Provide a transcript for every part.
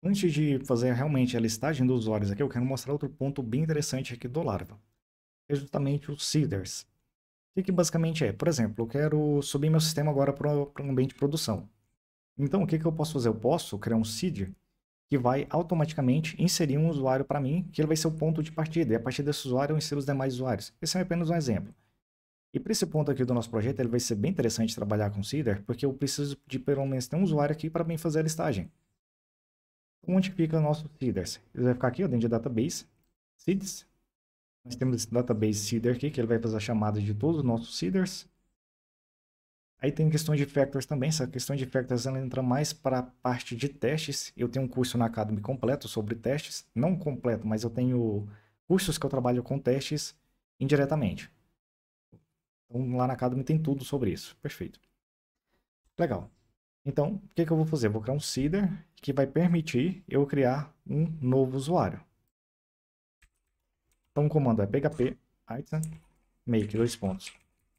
Antes de fazer realmente a listagem dos usuários aqui, eu quero mostrar outro ponto bem interessante aqui do Larva. É justamente os seeders. O que, basicamente é? Por exemplo, eu quero subir meu sistema agora para um ambiente de produção. Então, o que, que eu posso fazer? Eu posso criar um seed que vai automaticamente inserir um usuário para mim, que ele vai ser o ponto de partida. E a partir desse usuário, eu insiro os demais usuários. Esse é apenas um exemplo. E para esse ponto aqui do nosso projeto, ele vai ser bem interessante trabalhar com seeder, porque eu preciso de pelo menos ter um usuário aqui para mim fazer a listagem onde fica o nosso seeders? Ele vai ficar aqui ó, dentro de database, seeds. Nós temos esse database seeder aqui, que ele vai fazer a chamada de todos os nossos seeders. Aí tem questão de factors também. Essa questão de factors ela entra mais para a parte de testes. Eu tenho um curso na Academy completo sobre testes. Não completo, mas eu tenho cursos que eu trabalho com testes indiretamente. Então lá na Academy tem tudo sobre isso. Perfeito. Legal. Então, o que, que eu vou fazer? Eu vou criar um seeder que vai permitir eu criar um novo usuário. Então, o comando é php item make dois pontos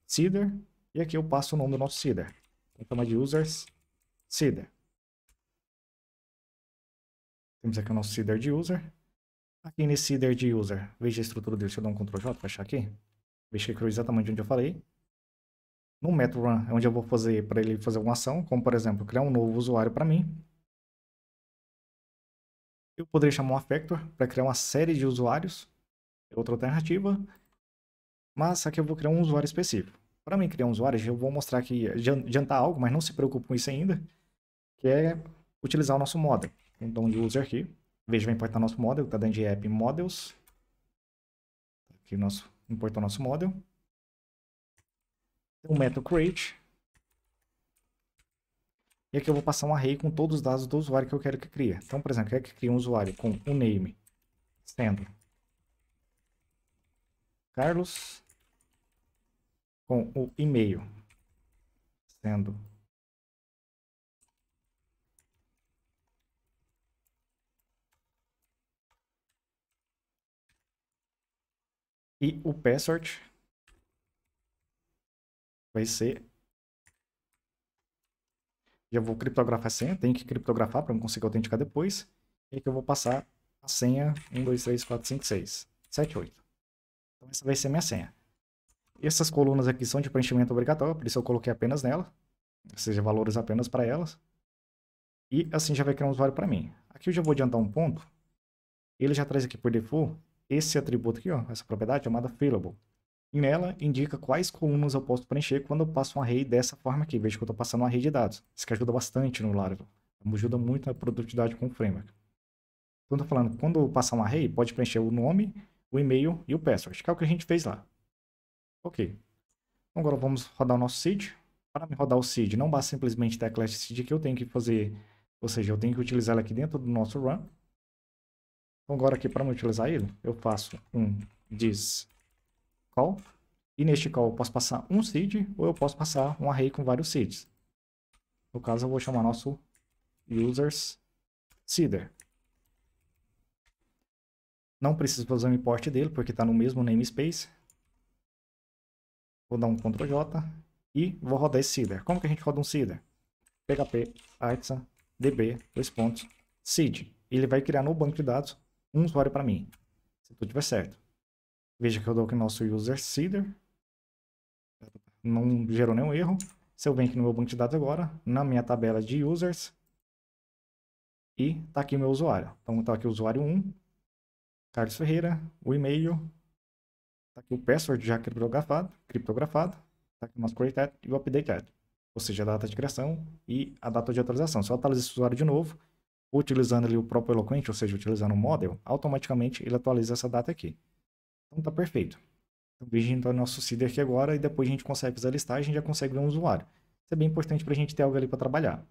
seeder e aqui eu passo o nome do nosso seeder. Vou então, chamar de users seeder. Temos aqui o nosso seeder de user. Aqui nesse seeder de user, veja a estrutura dele. Deixa eu dar um Ctrl J para achar aqui. Veja que ele criou exatamente onde eu falei no Metro Run, é onde eu vou fazer para ele fazer uma ação, como por exemplo, criar um novo usuário para mim. Eu poderia chamar um Affector para criar uma série de usuários, é outra alternativa, mas aqui eu vou criar um usuário específico. Para mim criar um usuário, eu vou mostrar aqui, adiantar algo, mas não se preocupe com isso ainda, que é utilizar o nosso model. Então, de user aqui, veja, vai importar nosso model, está dentro de app models. Tá aqui nosso, importar nosso model um método create. E aqui eu vou passar um array com todos os dados do usuário que eu quero que crie. Então, por exemplo, eu quero que crie um usuário com o um name sendo Carlos, com o e-mail sendo e o password vai ser... Já vou criptografar a senha, tenho que criptografar para conseguir autenticar depois. E aqui eu vou passar a senha 1, 2, 3, 4, 5, 6, 7, 8. Então essa vai ser minha senha. Essas colunas aqui são de preenchimento obrigatório, por isso eu coloquei apenas nela. Ou seja, valores apenas para elas. E assim já vai criar um usuário para mim. Aqui eu já vou adiantar um ponto. Ele já traz aqui por default esse atributo aqui, ó, essa propriedade chamada fillable. E nela, indica quais colunas eu posso preencher quando eu passo um array dessa forma aqui. Veja que eu estou passando um array de dados. Isso que ajuda bastante no Laravel. Ajuda muito na produtividade com o framework. Então, estou falando, quando eu passar um array, pode preencher o nome, o e-mail e o password, que é o que a gente fez lá. Ok. Então, agora vamos rodar o nosso seed. Para me rodar o seed, não basta simplesmente ter a class seed que eu tenho que fazer, ou seja, eu tenho que utilizar ela aqui dentro do nosso run. Então, agora aqui, para utilizar ele, eu faço um this call. E neste call eu posso passar um seed ou eu posso passar um array com vários seeds. No caso eu vou chamar nosso users seeder. Não preciso fazer o um import dele porque está no mesmo namespace. Vou dar um Ctrl J e vou rodar esse seeder. Como que a gente roda um seeder? PHP artisan db dois pontos seed. Ele vai criar no banco de dados um usuário para mim, se tudo estiver certo. Veja que eu dou aqui o nosso user seeder. Não gerou nenhum erro. Se eu venho aqui no meu banco de dados agora, na minha tabela de users, e tá aqui o meu usuário. Então tá aqui o usuário 1, Carlos Ferreira, o e-mail, tá aqui o password já criptografado, criptografado, tá aqui o nosso created e o updated, ou seja, a data de criação e a data de atualização. Se eu atualizar esse usuário de novo, utilizando ali o próprio eloquente, ou seja, utilizando o model, automaticamente ele atualiza essa data aqui. Então tá perfeito. Então veja então é nosso seeder aqui agora e depois a gente consegue fazer a listagem e já consegue ver um usuário. Isso é bem importante para a gente ter algo ali para trabalhar.